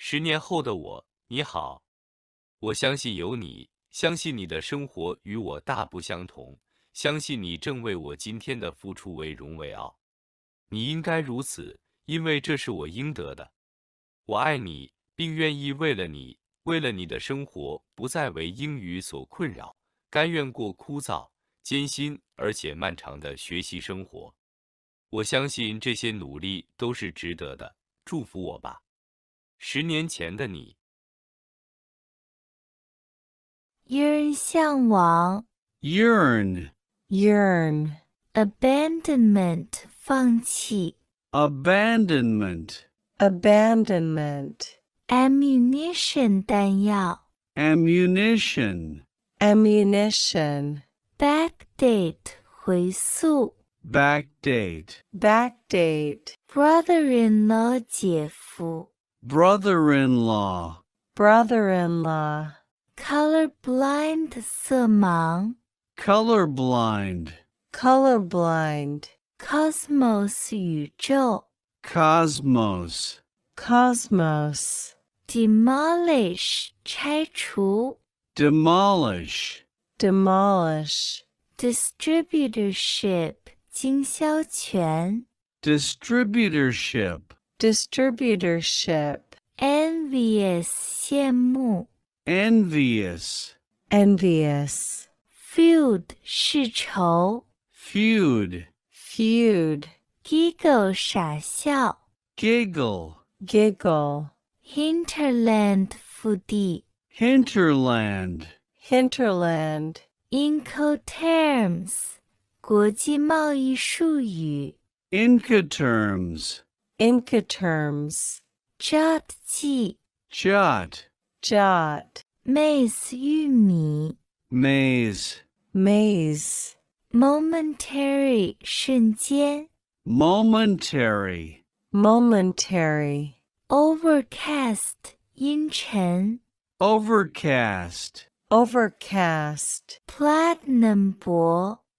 十年后的我，你好！我相信有你，相信你的生活与我大不相同，相信你正为我今天的付出为荣为傲。你应该如此，因为这是我应得的。我爱你，并愿意为了你，为了你的生活不再为英语所困扰，甘愿过枯燥、艰辛而且漫长的学习生活。我相信这些努力都是值得的。祝福我吧。十年前的你，yearn 向往 yearn, yearn, abandonment 放弃 abandonment, abandonment, ammunition 弹药 ammunition, ammunition, backdate 回溯 backdate, backdate, brother-in-law 姐夫 brother-in-law brother-in-law colorblind blind. colorblind colorblind cosmos 宇宙 cosmos cosmos demolish 拆除 demolish demolish distributorship 经销权 distributorship distributorship envious 羡慕 envious envious feud 世仇 feud feud giggle 傻笑 giggle giggle hinterland 腹地 hinterland hinterland incoterms 国际贸易术语 terms terms, Chart chat, Chart. Chart. Maize Yumi. Maze. Maze. Momentary 瞬间. Momentary. Momentary. Overcast chen. Overcast. Overcast. Platinum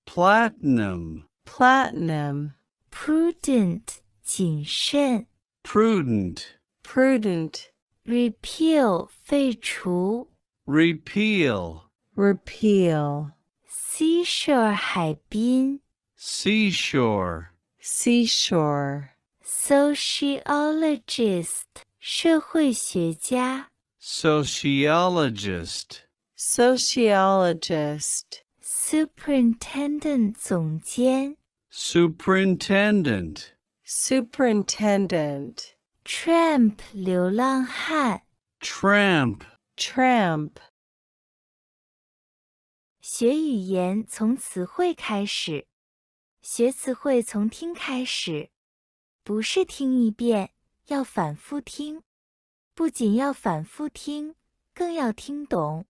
Platinum. Platinum. Prudent 谨慎，prudent prudent repeal 废除，repeal repeal seashore 海滨，seashore seashore sociologist 社会学家，sociologist sociologist superintendent 总监，superintendent Superintendent, tramp, 流浪汉 tramp, tramp. 学语言从词汇开始，学词汇从听开始，不是听一遍，要反复听。不仅要反复听，更要听懂。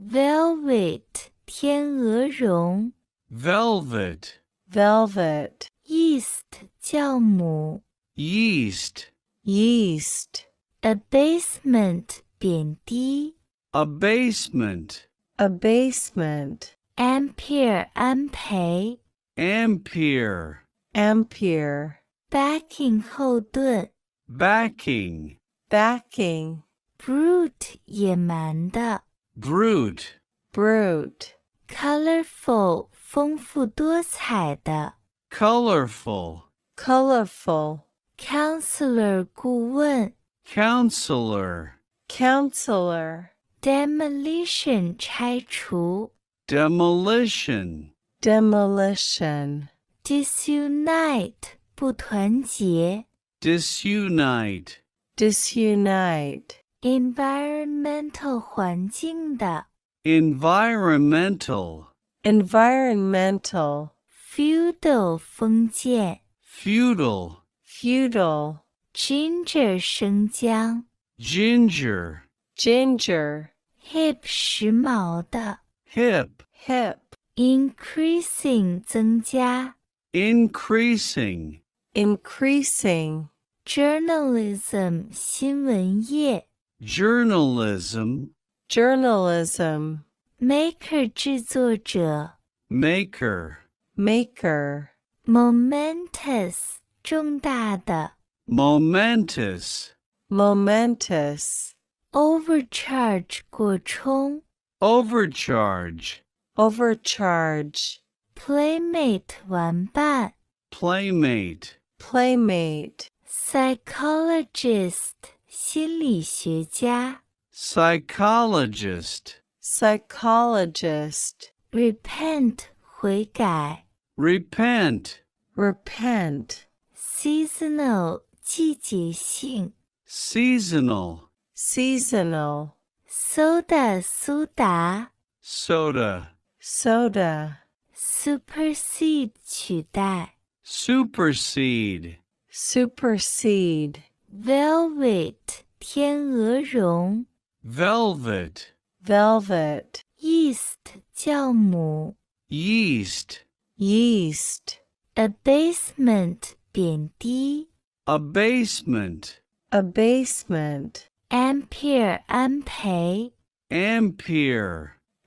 Velvet. 天鹅绒 velvet velvet yeast 酵母 yeast yeast abasement 贬低 abasement abasement ampere 安培 ampere ampere backing 后盾 backing backing brute 野蛮的 brute brute colorful 丰富多彩的 colorful colorful counselor 顾问 counselor counselor demolition 拆除 demolition demolition disunite 不团结 disunite disunite environmental 环境的 environmental environmental feudal 封建 feudal feudal ginger 生姜 ginger ginger hip 时髦的 hip hip increasing 增加 increasing increasing journalism 新闻业 journalism journalism maker 制作者 maker maker momentous 重大的 momentous momentous overcharge 过充 overcharge overcharge playmate 玩伴 playmate playmate psychologist 心理学家 psychologist, psychologist. repent 悔改 repent, repent, seasonal 季节性 seasonal, seasonal, soda 苏打 soda, soda, supersede 取代 supersede, supersede, velvet 天鹅绒 velvet, velvet. yeast 酵母 yeast, yeast. abasement 贬低 abasement, abasement. ampere ampere,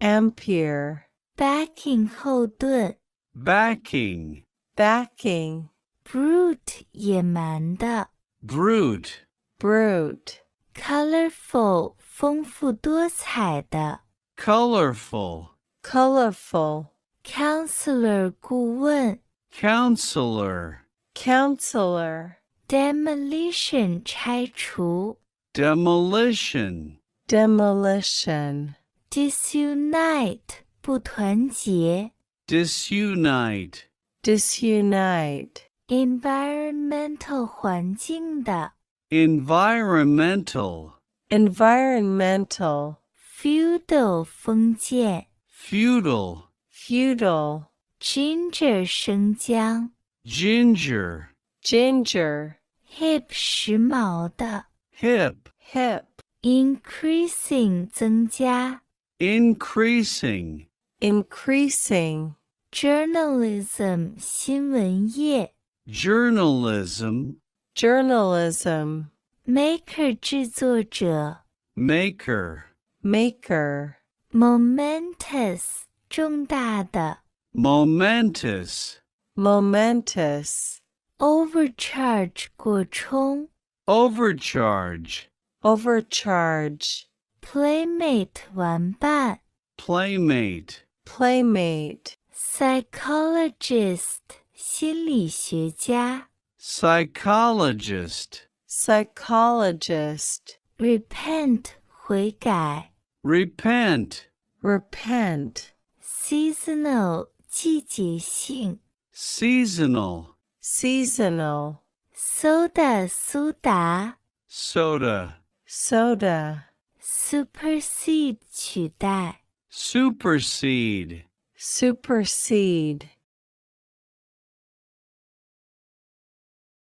ampere. backing 后盾 backing, backing. brute 野蛮的 brute, brute colorful 丰富多彩的 colorful colorful counselor 顾问 counselor counselor demolition 拆除 demolition demolition disunite 不团结 disunite disunite environmental 环境的 environmental environmental feudal 封建 feudal feudal ginger 生姜 ginger ginger hip 时髦的 hip hip increasing 增加 increasing increasing journalism 新闻业 journalism journalism maker 制作者 maker maker momentous 重大的 momentous momentous overcharge 过充 overcharge overcharge playmate 玩伴 playmate playmate psychologist 心理学家 psychologist, psychologist. repent 悔改 repent, repent, seasonal 季节性 seasonal, seasonal, soda 苏打 soda, soda, supersede 取代 supersede, supersede.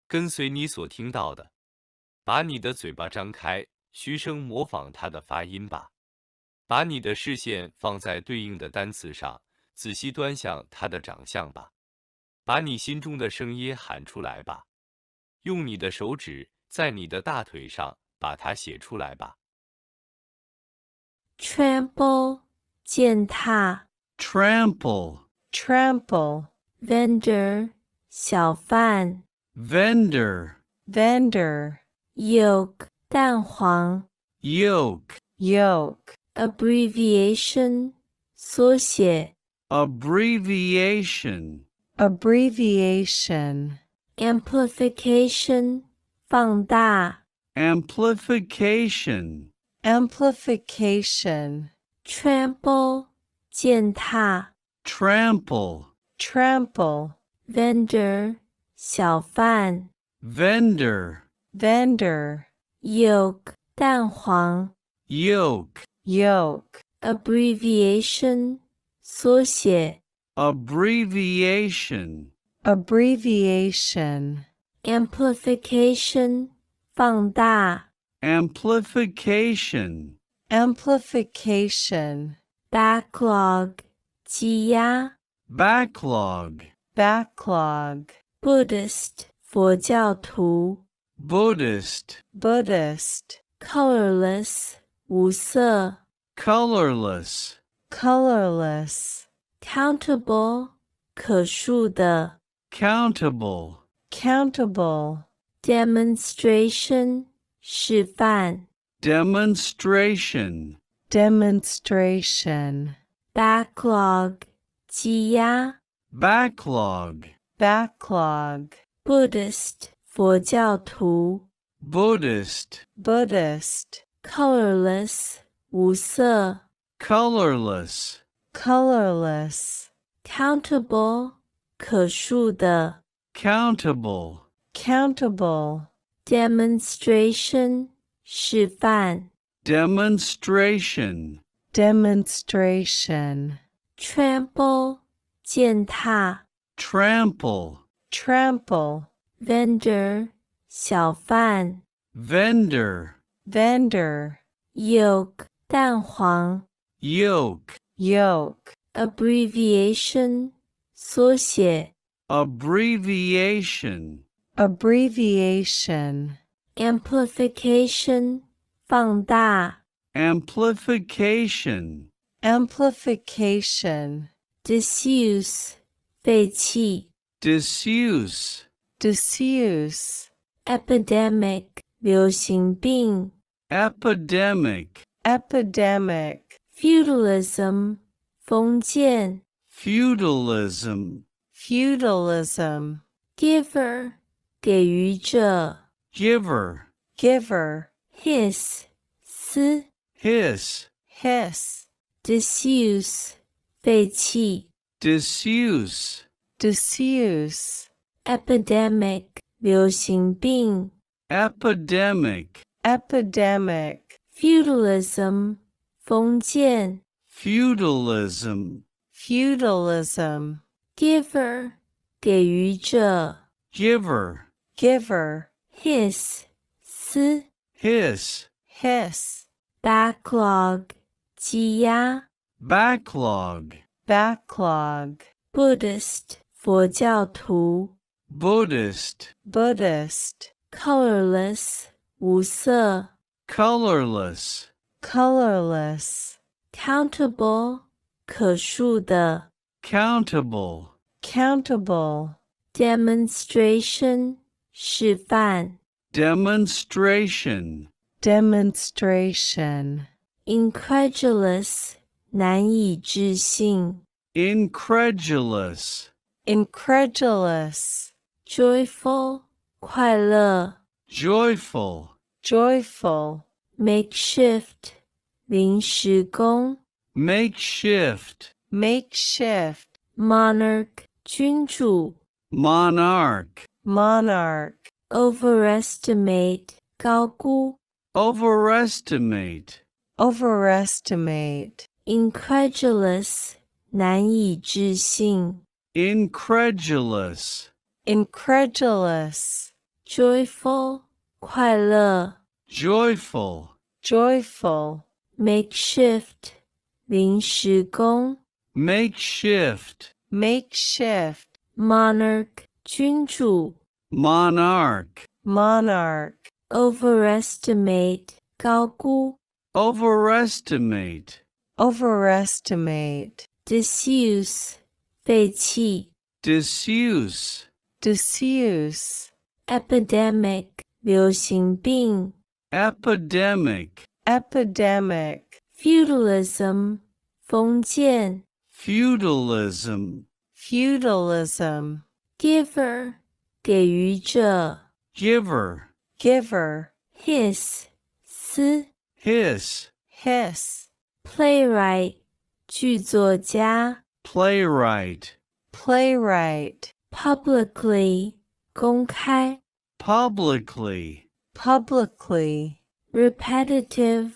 跟随你所听到的，把你的嘴巴张开，嘘声模仿它的发音吧。把你的视线放在对应的单词上，仔细端详它的长相吧。把你心中的声音喊出来吧。用你的手指在你的大腿上把它写出来吧。Trample，践踏。Trample，trample，vendor，小贩。vendor, vendor, yolk, 蛋黄, yolk, yolk, abbreviation, 缩写, abbreviation, abbreviation, amplification, 放大, amplification, amplification, trample, 践踏, trample, trample, vendor, 小贩 vendor vendor yolk 蛋黄 yolk yolk abbreviation 缩写 abbreviation abbreviation amplification 放大 amplification amplification backlog 积压 backlog backlog Buddhist 佛教徒 Buddhist Buddhist colorless 无色 colorless colorless countable 可数的 countable countable demonstration 示范 demonstration demonstration backlog 积压 backlog backlog Buddhist 佛教徒 Buddhist Buddhist colorless 无色 colorless colorless countable 可数的 countable countable demonstration 示范 demonstration demonstration trample 践踏 trample, trample, vendor, 小贩 vendor, vendor, yolk, 蛋黄 yolk, yolk, abbreviation, 缩写 abbreviation, abbreviation, amplification, 放大 amplification, amplification, disuse, 废弃，disuse disuse epidemic 流行病 epidemic epidemic feudalism 封建 feudalism feudalism giver 给予者 giver giver his 私 his his disuse 废弃 disuse disuse epidemic 流行病 epidemic epidemic feudalism 封建 feudalism feudalism giver 给予者 giver giver his 思 his his backlog 积压 backlog backlog Buddhist 佛教徒 Buddhist Buddhist colorless 无色 colorless colorless countable 可数的 countable countable demonstration 示范 demonstration demonstration incredulous 难以置信 incredulous incredulous joyful 快乐 joyful joyful makeshift 临时工 makeshift makeshift monarch 君主 monarch monarch overestimate 高估 overestimate overestimate incredulous 难以置信 incredulous incredulous joyful 快乐 joyful joyful makeshift 临时工 makeshift makeshift monarch 君主 monarch monarch overestimate 高估 overestimate overestimate, disuse, 废弃, disuse, disuse, epidemic, 流行病, epidemic, epidemic, feudalism, 封建, feudalism, feudalism, giver, 给予者, giver, giver, his, hiss, hiss. hiss playwright 剧作家 playwright playwright publicly 公开 publicly publicly repetitive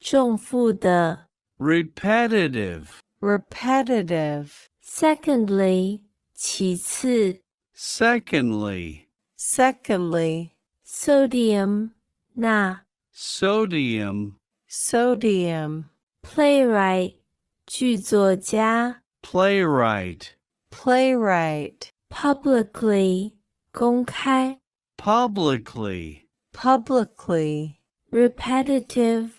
重复的 repetitive repetitive secondly 其次 secondly secondly sodium Na. sodium sodium playwright 剧作家 playwright playwright publicly 公开 publicly publicly repetitive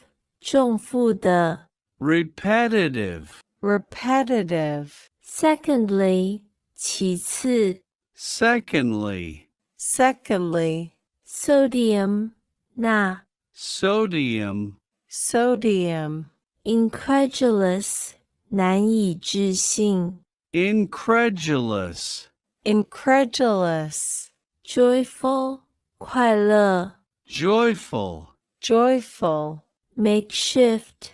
重复的 repetitive repetitive secondly 其次 secondly secondly sodium Na. sodium sodium incredulous 难以置信 incredulous incredulous joyful 快乐 joyful joyful makeshift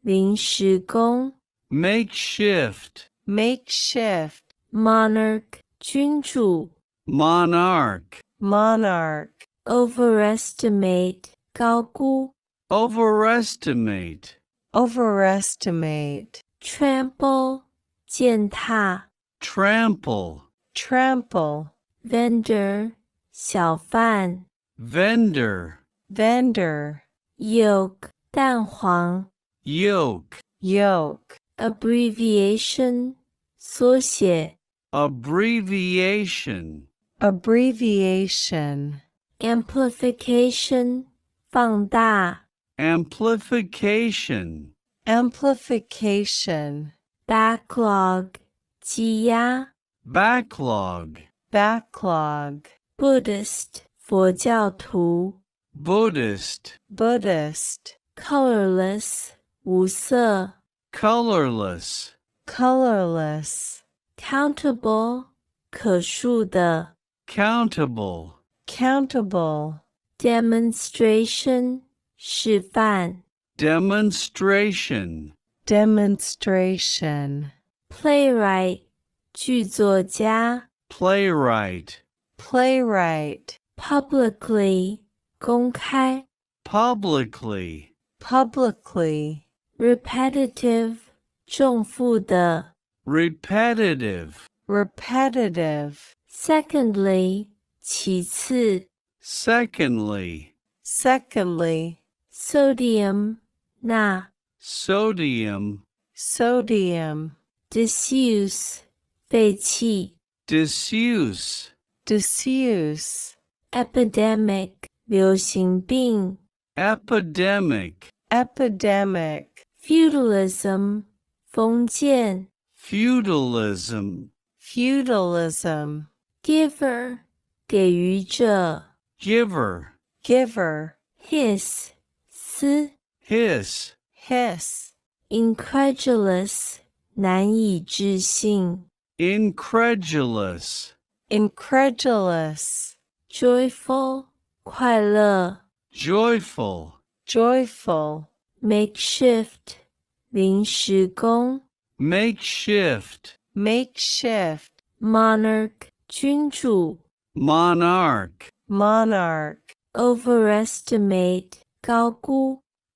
临时工 makeshift makeshift monarch 君主 monarch monarch overestimate 高估 overestimate overestimate, trample, 践踏, trample, trample, vendor, 小贩, vendor, vendor, yolk, 蛋黄, yolk, yolk, abbreviation, 缩写, abbreviation, abbreviation, amplification, 放大 amplification amplification backlog 积压 backlog backlog buddhist 佛教徒 buddhist buddhist colorless 无色 colorless colorless countable 可数的 countable countable demonstration 示范 demonstration demonstration playwright 剧作家 playwright playwright publicly 公开 publicly publicly repetitive 重复的 repetitive repetitive secondly 其次 secondly secondly sodium na sodium sodium disuse 废弃 disuse disuse epidemic 流行病 epidemic epidemic feudalism 封建 feudalism feudalism giver 给予者 giver giver his 思 his his incredulous 难以置信 incredulous incredulous joyful 快乐 joyful joyful makeshift 临时工 makeshift makeshift monarch 君主 monarch monarch overestimate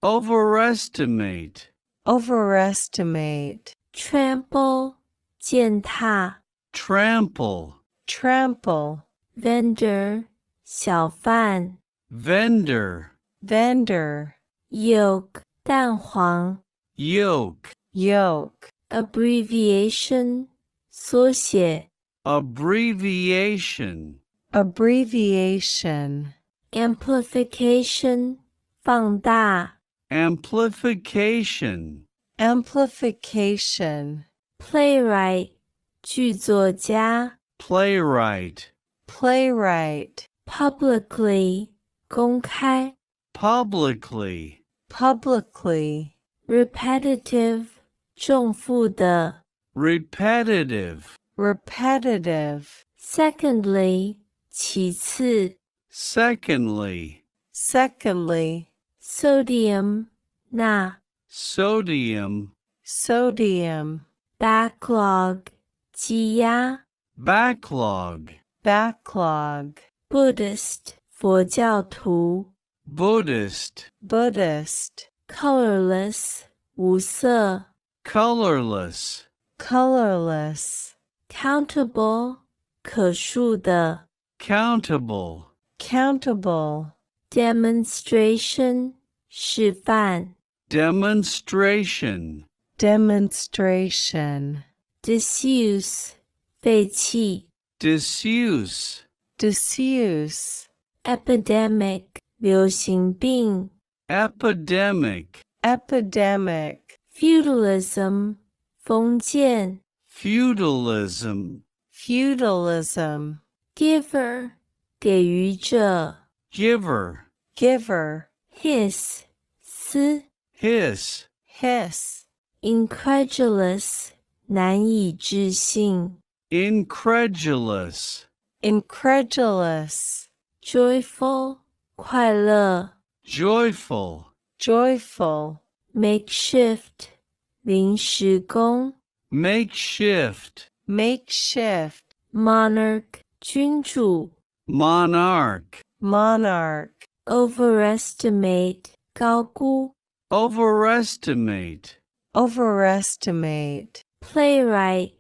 overestimate overestimate trample 践踏 trample trample vendor 小贩 vendor vendor yolk 蛋黄 yolk yolk abbreviation 缩写 abbreviation abbreviation amplification 放大 amplification amplification playwright 剧作家 playwright playwright publicly 公开 publicly publicly repetitive 重复的 repetitive repetitive secondly 其次 secondly secondly sodium na sodium sodium backlog 积压 backlog backlog buddhist 佛教徒 buddhist buddhist colorless 无色 colorless colorless countable 可数的 countable countable demonstration 示范 demonstration demonstration disuse 废弃 disuse disuse epidemic 流行病 epidemic epidemic feudalism 封建 feudalism feudalism giver 给予者 giver giver his, s, his, his, incredulous, 难以置信, incredulous, incredulous, joyful, 快乐, joyful, joyful, makeshift, 临时工, makeshift, makeshift, monarch, 君主, monarch, monarch, overestimate 高估 overestimate overestimate playwright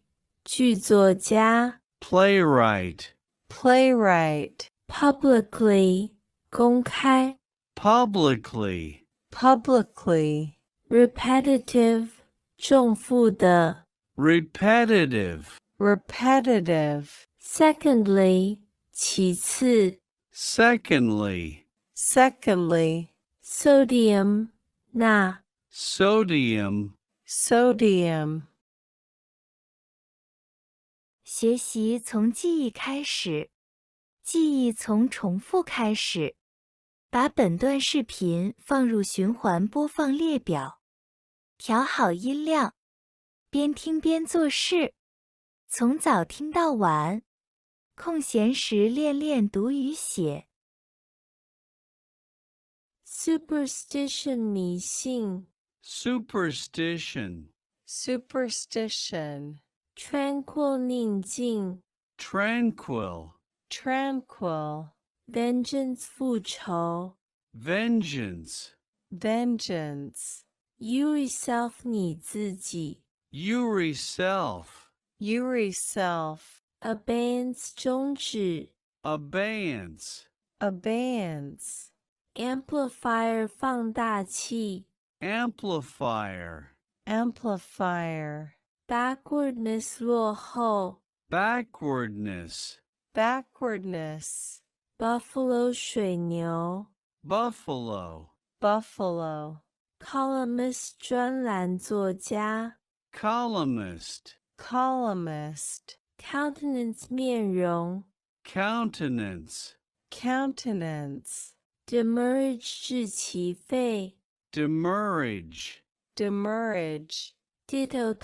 剧作家 playwright playwright publicly 公开 publicly publicly repetitive 重复的 repetitive repetitive secondly 其次 secondly Secondly, sodium, Na. Sodium, sodium. 学习从记忆开始，记忆从重复开始。把本段视频放入循环播放列表，调好音量，边听边做事，从早听到晚。空闲时练练读与写。superstition 迷信 superstition superstition tranquil 宁静 tranquil tranquil vengeance 复仇 vengeance vengeance you yourself 你自己 you yourself you yourself abeyance 终止 abeyance abeyance amplifier 放大器 amplifier amplifier backwardness 落后 backwardness backwardness buffalo 水牛 buffalo buffalo columnist 专栏作家 columnist columnist countenance 面容 countenance countenance Demurrage 致其费。Demurrage. Demurrage. Ditto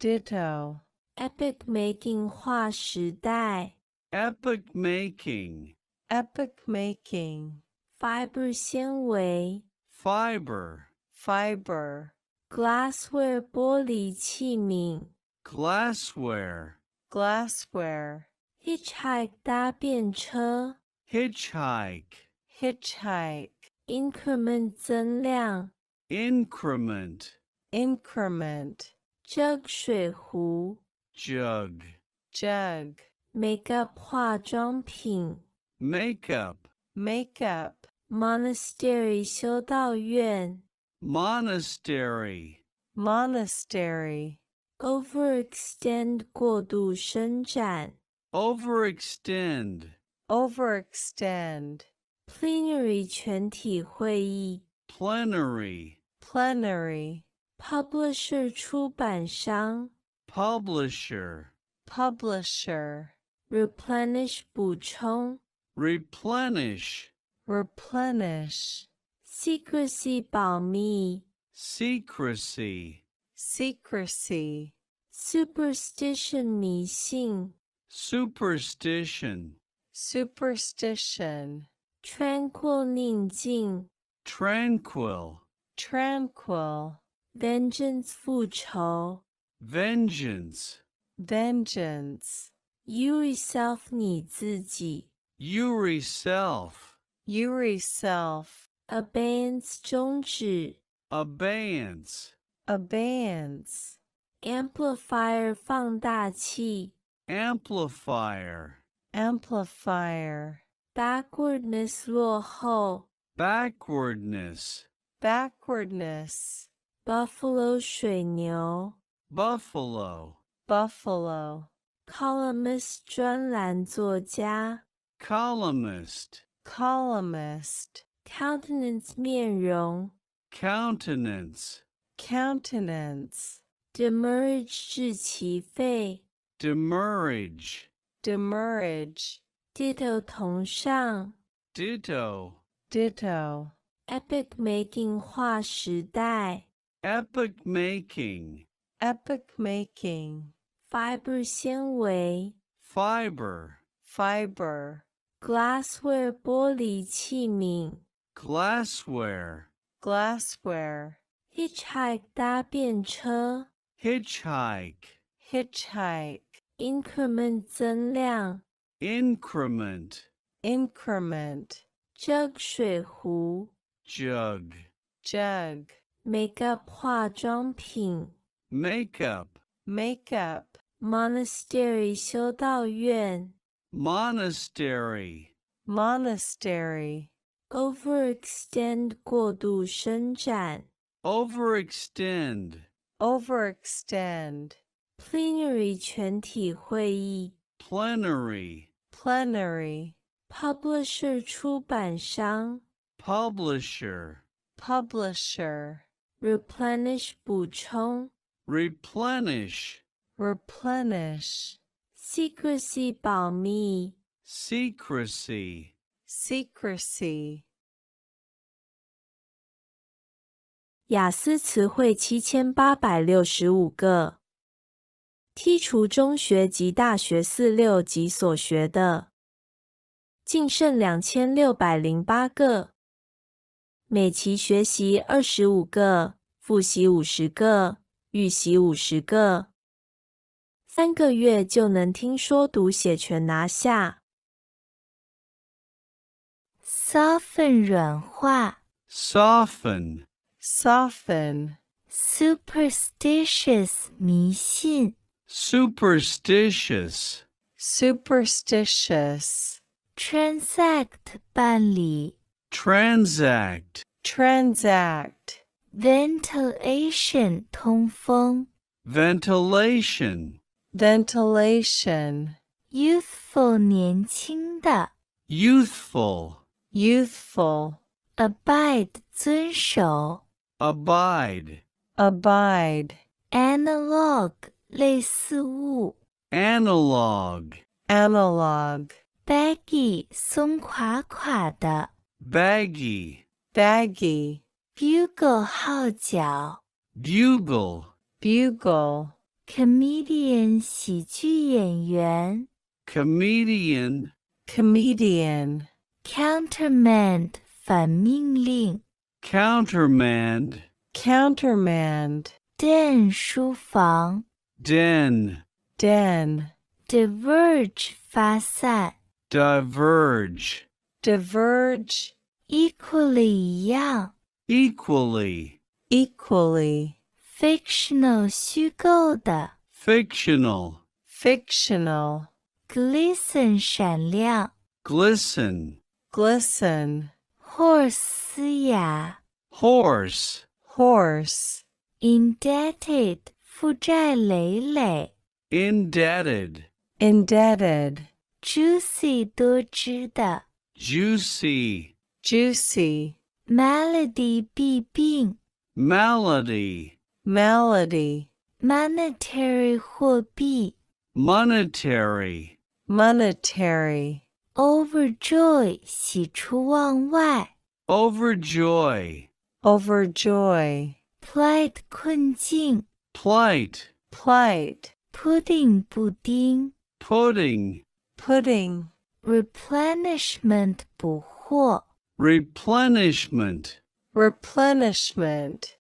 Ditto. Epic making 划时代。Epic making. Epic making. Fiber 纤维。Fiber. Fiber. Glassware Glassware. Hitchhike 搭便车。hitchhike, hitchhike, 音克们增量 increment, increment, 这水壶 jug, jug, makeup 化妆品 makeup, makeup, monastery 修道院 monastery, monastery, overextend 过度伸展 overextend, overextend plenary 全体会议 plenary plenary publisher 出版商 publisher publisher replenish 补充 replenish replenish secrecy 保密 secrecy secrecy superstition 迷信 superstition superstition, 穿过宁静 tranquil, tranquil, vengeance 复仇 vengeance, vengeance, you yourself 你自己 Yuri self, Yuri self, abeyance 终止 abeyance, abeyance, amplifier 放大器 amplifier, amplifier backwardness 落后 backwardness backwardness buffalo 水牛 buffalo buffalo columnist 专栏作家 columnist columnist countenance 面容 countenance countenance demerge demerge Demurrage. 同上. Ditto. Ditto. Epic making Epic making. Epic making. Fiber 纤维. Fiber. Fiber. Glassware 玻璃器皿. Glassware. Glassware. Hitchhike Hitchhike. Hitchhike increment 增量 increment increment jug jug jug makeup 化妆品 makeup makeup monastery 修道院 monastery monastery overextend 过度伸展 overextend overextend Plenary 全体会议。Plenary Plenary Publisher 出版商。Publisher Publisher Replenish 补充。Replenish Replenish Secrecy 保密。Secrecy Secrecy 雅思词汇七千八百六十五个。剔除中学及大学四六级所学的，净剩两千六百零八个。每期学习二十五个，复习五十个，预习五十个，三个月就能听说读写全拿下。soften 软化，soften，soften，superstitious 迷信。Superstitious. Superstitious. Transact 办理。Transact. Transact. Ventilation 通风。Ventilation. Ventilation. Youthful 年轻的。Youthful. Youthful. Abide 遵守。Abide. Abide. Analog 类似物，analog analog baggy 松垮垮的，baggy baggy bugle 号角，bugle bugle comedian 喜剧演员，comedian comedian countermand 反命令，countermand countermand 电书房。den, den. Diverge Facet. diverge, diverge. Equally 一样 equally, equally. Fictional 虚构的 fictional, fictional. Glisten 闪亮 glisten, glisten. Horse Yeah. horse, horse. Indebted 负债累累. Indebted. Juicy 多汁的。Juicy. Juicy. Juicy. Malady 弊病。Malady. Malady. Monetary 货币。Monetary. Monetary. Overjoy 喜出望外。Overjoy. Overjoy. Plight 困境。Plate. Plate. pudding, pudding, pudding, pudding, replenishment, 补货, replenishment, replenishment.